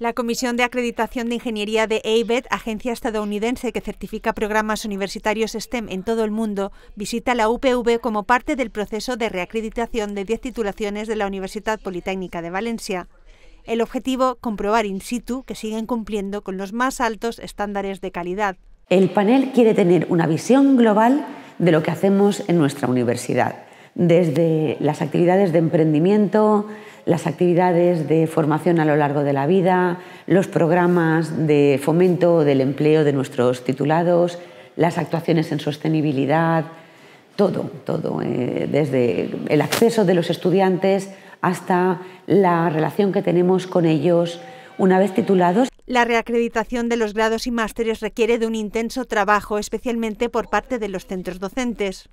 La Comisión de Acreditación de Ingeniería de ABET, agencia estadounidense que certifica programas universitarios STEM en todo el mundo, visita la UPV como parte del proceso de reacreditación de 10 titulaciones de la Universidad Politécnica de Valencia. El objetivo, comprobar in situ que siguen cumpliendo con los más altos estándares de calidad. El panel quiere tener una visión global de lo que hacemos en nuestra universidad desde las actividades de emprendimiento, las actividades de formación a lo largo de la vida, los programas de fomento del empleo de nuestros titulados, las actuaciones en sostenibilidad, todo, todo, eh, desde el acceso de los estudiantes hasta la relación que tenemos con ellos una vez titulados. La reacreditación de los grados y másteres requiere de un intenso trabajo, especialmente por parte de los centros docentes.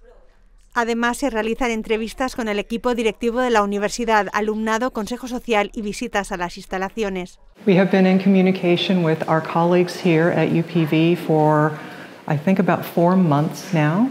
Además, se realizan entrevistas con el equipo directivo de la universidad, alumnado, consejo social y visitas a las instalaciones. We have been in communication with our colleagues here at UPV for I think about four months now.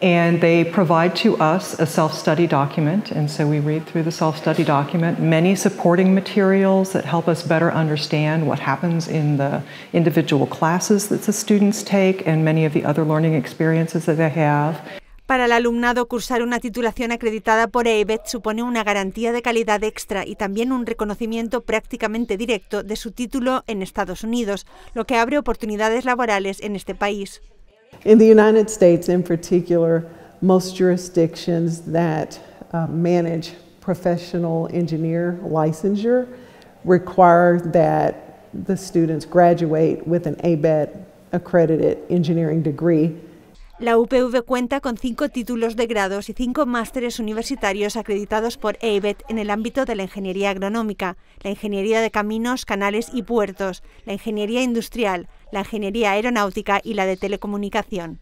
And they provide to us a self study document. And so we read through the self study document, many supporting materials that help us better understand what happens in the individual classes that the students take and many of the other learning experiences that they have. Para el alumnado, cursar una titulación acreditada por ABET e supone una garantía de calidad extra y también un reconocimiento prácticamente directo de su título en Estados Unidos, lo que abre oportunidades laborales en este país. In the United States in particular, most jurisdictions that uh, manage professional engineer licensure require that the students graduate with an ABET accredited engineering degree la UPV cuenta con cinco títulos de grados y cinco másteres universitarios acreditados por EIBET en el ámbito de la ingeniería agronómica, la ingeniería de caminos, canales y puertos, la ingeniería industrial, la ingeniería aeronáutica y la de telecomunicación.